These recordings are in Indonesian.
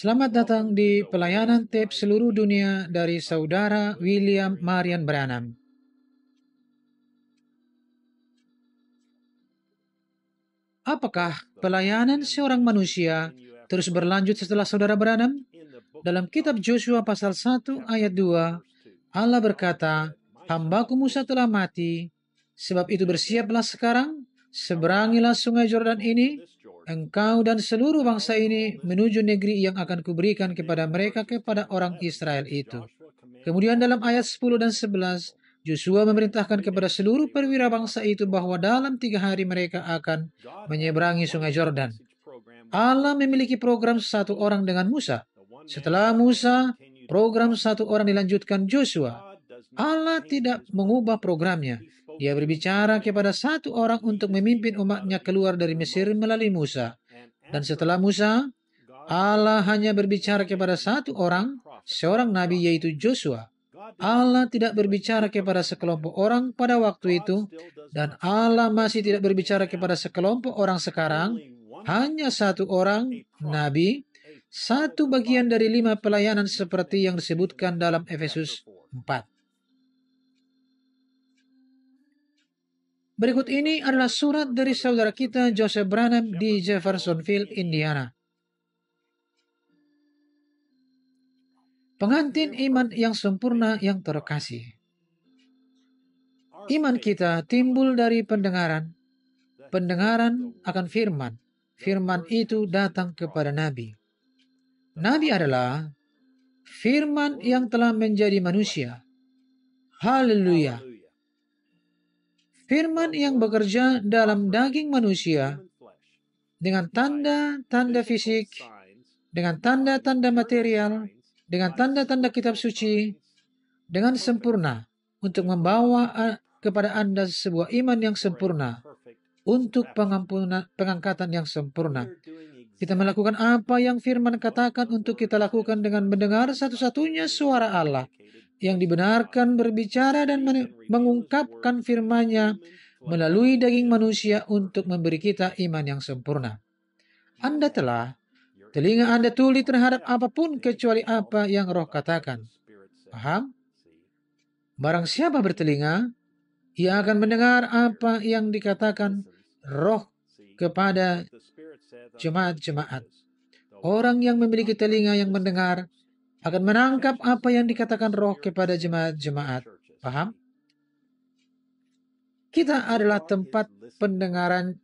Selamat datang di pelayanan tape seluruh dunia dari saudara William Marian Branham. Apakah pelayanan seorang manusia terus berlanjut setelah saudara Branham? Dalam kitab Joshua pasal 1 ayat 2, Allah berkata, Hambaku Musa telah mati, sebab itu bersiaplah sekarang, seberangilah sungai Jordan ini, engkau dan seluruh bangsa ini menuju negeri yang akan kuberikan kepada mereka kepada orang Israel itu. Kemudian dalam ayat 10 dan 11, Joshua memerintahkan kepada seluruh perwira bangsa itu bahwa dalam tiga hari mereka akan menyeberangi sungai Jordan. Allah memiliki program satu orang dengan Musa. Setelah Musa, program satu orang dilanjutkan Joshua. Allah tidak mengubah programnya. Dia berbicara kepada satu orang untuk memimpin umatnya keluar dari Mesir melalui Musa. Dan setelah Musa, Allah hanya berbicara kepada satu orang, seorang nabi yaitu Joshua. Allah tidak berbicara kepada sekelompok orang pada waktu itu, dan Allah masih tidak berbicara kepada sekelompok orang sekarang, hanya satu orang, nabi, satu bagian dari lima pelayanan seperti yang disebutkan dalam Efesus 4. Berikut ini adalah surat dari saudara kita Joseph Branham di Jeffersonville, Indiana. Pengantin iman yang sempurna yang terkasih. Iman kita timbul dari pendengaran. Pendengaran akan firman. Firman itu datang kepada Nabi. Nabi adalah firman yang telah menjadi manusia. Haleluya firman yang bekerja dalam daging manusia dengan tanda-tanda fisik, dengan tanda-tanda material, dengan tanda-tanda kitab suci, dengan sempurna untuk membawa kepada Anda sebuah iman yang sempurna untuk pengampunan pengangkatan yang sempurna. Kita melakukan apa yang firman katakan untuk kita lakukan dengan mendengar satu-satunya suara Allah yang dibenarkan berbicara dan mengungkapkan firman-Nya melalui daging manusia untuk memberi kita iman yang sempurna. Anda telah telinga Anda tuli terhadap apapun kecuali apa yang Roh katakan. Paham? Barang siapa bertelinga, ia akan mendengar apa yang dikatakan Roh kepada jemaat-jemaat. Orang yang memiliki telinga yang mendengar, akan menangkap apa yang dikatakan roh kepada jemaat-jemaat. Paham? Kita adalah tempat pendengaran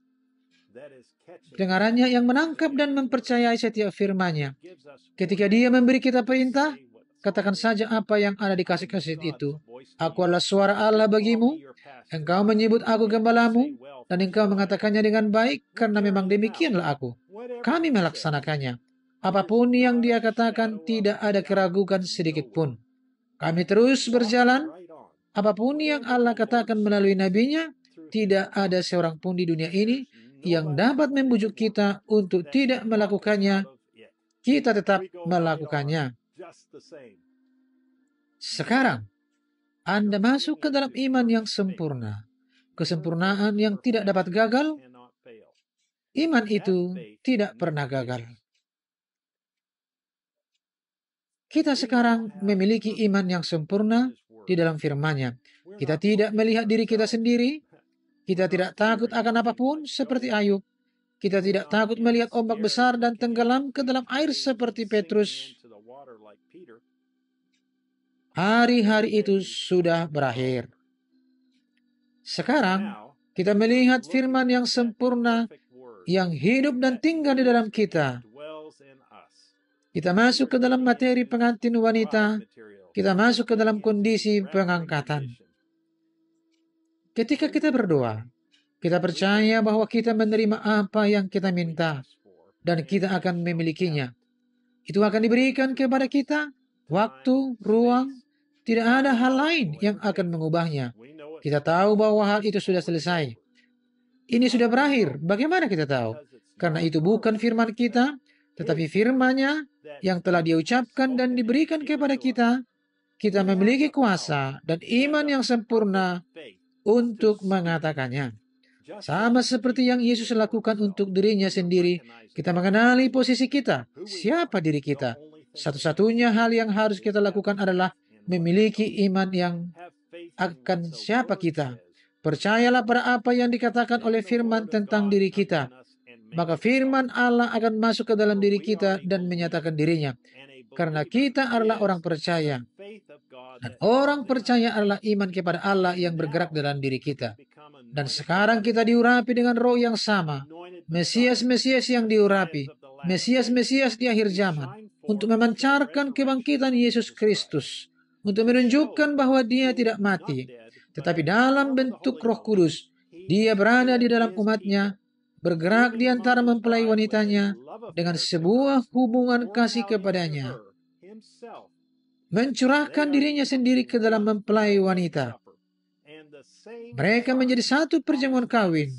pendengarannya yang menangkap dan mempercayai setiap firman Ketika Dia memberi kita perintah, katakan saja apa yang ada di kasih-kasih itu. Aku adalah suara Allah bagimu. Engkau menyebut aku gembalamu dan engkau mengatakannya dengan baik karena memang demikianlah aku. Kami melaksanakannya. Apapun yang dia katakan tidak ada keraguan sedikit pun. Kami terus berjalan. Apapun yang Allah katakan melalui nabinya, tidak ada seorang pun di dunia ini yang dapat membujuk kita untuk tidak melakukannya. Kita tetap melakukannya. Sekarang, Anda masuk ke dalam iman yang sempurna. Kesempurnaan yang tidak dapat gagal. Iman itu tidak pernah gagal. Kita sekarang memiliki iman yang sempurna di dalam firman-Nya. Kita tidak melihat diri kita sendiri. Kita tidak takut akan apapun seperti Ayub. Kita tidak takut melihat ombak besar dan tenggelam ke dalam air seperti Petrus. Hari-hari itu sudah berakhir. Sekarang kita melihat firman yang sempurna yang hidup dan tinggal di dalam kita. Kita masuk ke dalam materi pengantin wanita. Kita masuk ke dalam kondisi pengangkatan. Ketika kita berdoa, kita percaya bahwa kita menerima apa yang kita minta dan kita akan memilikinya. Itu akan diberikan kepada kita waktu, ruang, tidak ada hal lain yang akan mengubahnya. Kita tahu bahwa hal itu sudah selesai. Ini sudah berakhir. Bagaimana kita tahu? Karena itu bukan firman kita, tetapi firmanya yang telah diucapkan dan diberikan kepada kita, kita memiliki kuasa dan iman yang sempurna untuk mengatakannya. Sama seperti yang Yesus lakukan untuk dirinya sendiri, kita mengenali posisi kita, siapa diri kita. Satu-satunya hal yang harus kita lakukan adalah memiliki iman yang akan siapa kita. Percayalah pada apa yang dikatakan oleh firman tentang diri kita maka firman Allah akan masuk ke dalam diri kita dan menyatakan dirinya. Karena kita adalah orang percaya. Dan orang percaya adalah iman kepada Allah yang bergerak dalam diri kita. Dan sekarang kita diurapi dengan roh yang sama. Mesias-Mesias yang diurapi. Mesias-Mesias di akhir zaman. Untuk memancarkan kebangkitan Yesus Kristus. Untuk menunjukkan bahwa dia tidak mati. Tetapi dalam bentuk roh kudus. Dia berada di dalam umatnya bergerak di antara mempelai wanitanya dengan sebuah hubungan kasih kepadanya, mencurahkan dirinya sendiri ke dalam mempelai wanita. Mereka menjadi satu perjamuan kawin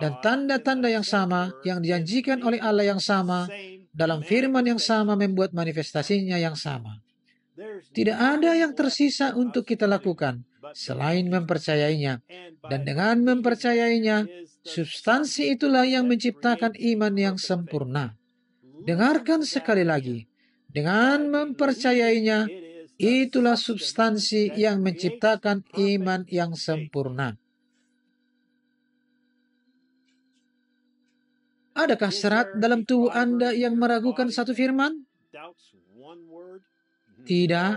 dan tanda-tanda yang sama yang dijanjikan oleh Allah yang sama dalam firman yang sama membuat manifestasinya yang sama. Tidak ada yang tersisa untuk kita lakukan selain mempercayainya. Dan dengan mempercayainya, substansi itulah yang menciptakan iman yang sempurna. Dengarkan sekali lagi. Dengan mempercayainya, itulah substansi yang menciptakan iman yang sempurna. Adakah serat dalam tubuh Anda yang meragukan satu firman? Tidak.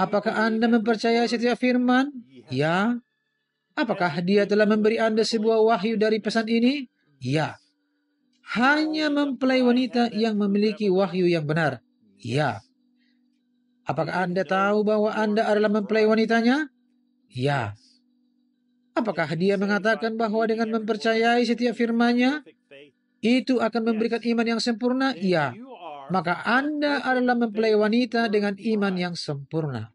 Apakah Anda mempercayai setiap firman? Ya. Apakah dia telah memberi Anda sebuah wahyu dari pesan ini? Ya. Hanya mempelai wanita yang memiliki wahyu yang benar. Ya. Apakah Anda tahu bahwa Anda adalah mempelai wanitanya? Ya. Apakah dia mengatakan bahwa dengan mempercayai setiap firmannya, itu akan memberikan iman yang sempurna? Ya maka Anda adalah mempelai wanita dengan iman yang sempurna.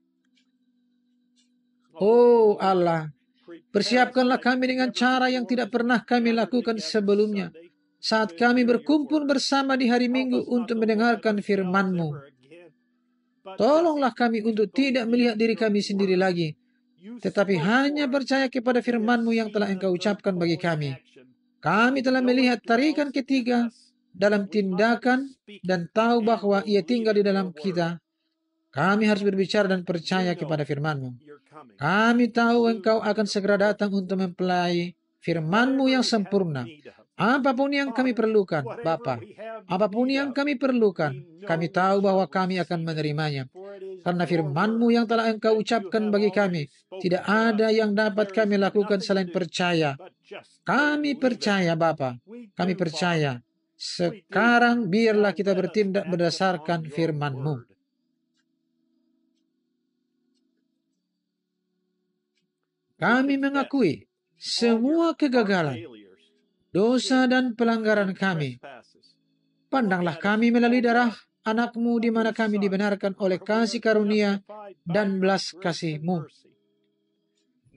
Oh, oh Allah, persiapkanlah kami dengan cara yang tidak pernah kami lakukan sebelumnya. Saat kami berkumpul bersama di hari Minggu untuk mendengarkan firman-Mu. Tolonglah kami untuk tidak melihat diri kami sendiri lagi, tetapi hanya percaya kepada firman-Mu yang telah Engkau ucapkan bagi kami. Kami telah melihat tarikan ketiga dalam tindakan dan tahu bahwa ia tinggal di dalam kita, kami harus berbicara dan percaya kepada firman-Mu. Kami tahu Engkau akan segera datang untuk mempelai firman-Mu yang sempurna. Apapun yang kami perlukan, Bapa, apapun yang kami perlukan, kami tahu bahwa kami akan menerimanya. Karena firman-Mu yang telah Engkau ucapkan bagi kami, tidak ada yang dapat kami lakukan selain percaya. Kami percaya, Bapa, kami percaya. Sekarang biarlah kita bertindak berdasarkan firman-Mu. Kami mengakui semua kegagalan, dosa dan pelanggaran kami. Pandanglah kami melalui darah anakmu di mana kami dibenarkan oleh kasih karunia dan belas kasihmu.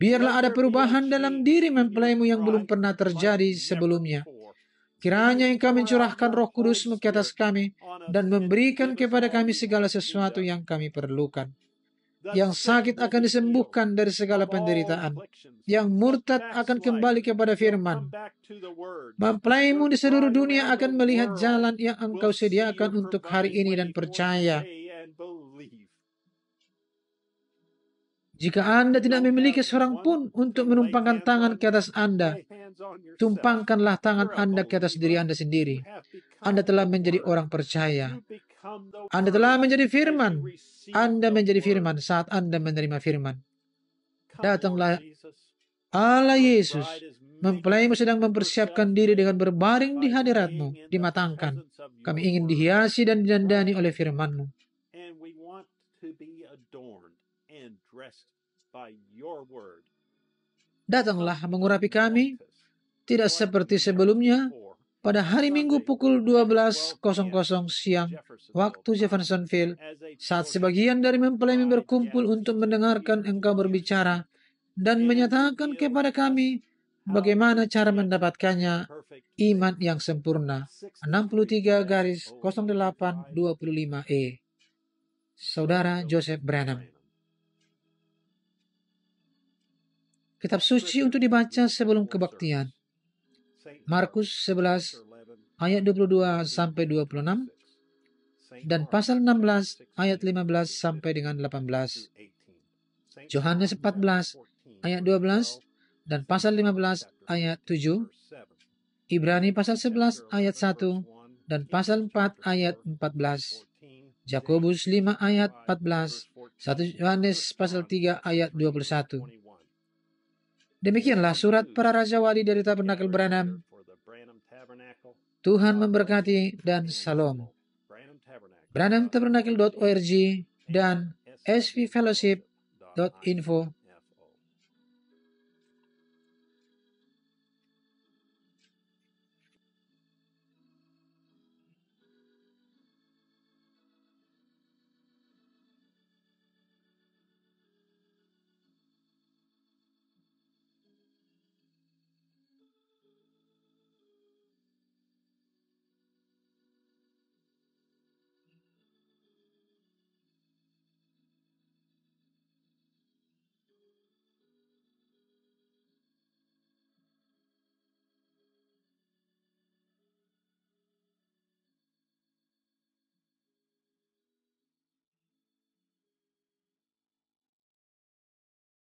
Biarlah ada perubahan dalam diri mempelaimu yang belum pernah terjadi sebelumnya. Kiranya Engkau mencurahkan roh kudusmu ke atas kami dan memberikan kepada kami segala sesuatu yang kami perlukan. Yang sakit akan disembuhkan dari segala penderitaan. Yang murtad akan kembali kepada firman. Mempelaimu di seluruh dunia akan melihat jalan yang engkau sediakan untuk hari ini dan percaya Jika Anda tidak memiliki seorang pun untuk menumpangkan tangan ke atas Anda, tumpangkanlah tangan Anda ke atas diri Anda sendiri. Anda telah menjadi orang percaya. Anda telah menjadi firman. Anda menjadi firman saat Anda menerima firman. Datanglah Allah Yesus mempelaimu sedang mempersiapkan diri dengan berbaring di hadiratmu, dimatangkan. Kami ingin dihiasi dan didandani oleh firmanmu. Datanglah mengurapi kami, tidak seperti sebelumnya, pada hari Minggu pukul 12.00 siang waktu Jeffersonville, saat sebagian dari mempelai berkumpul untuk mendengarkan engkau berbicara dan menyatakan kepada kami bagaimana cara mendapatkannya iman yang sempurna. 63 garis 0825E. E. Saudara Joseph Branham. Kitab suci untuk dibaca sebelum kebaktian. Markus 11 ayat 22 sampai 26 dan pasal 16 ayat 15 sampai dengan 18. Yohanes 14 ayat 12 dan pasal 15 ayat 7. Ibrani pasal 11 ayat 1 dan pasal 4 ayat 14. Yakobus 5 ayat 14. 1 Yohanes pasal 3 ayat 21. Demikianlah surat para Raja Wali dari Tabernakel Branham. Tuhan memberkati dan salam. BranhamTabernakel.org dan svfellowship.info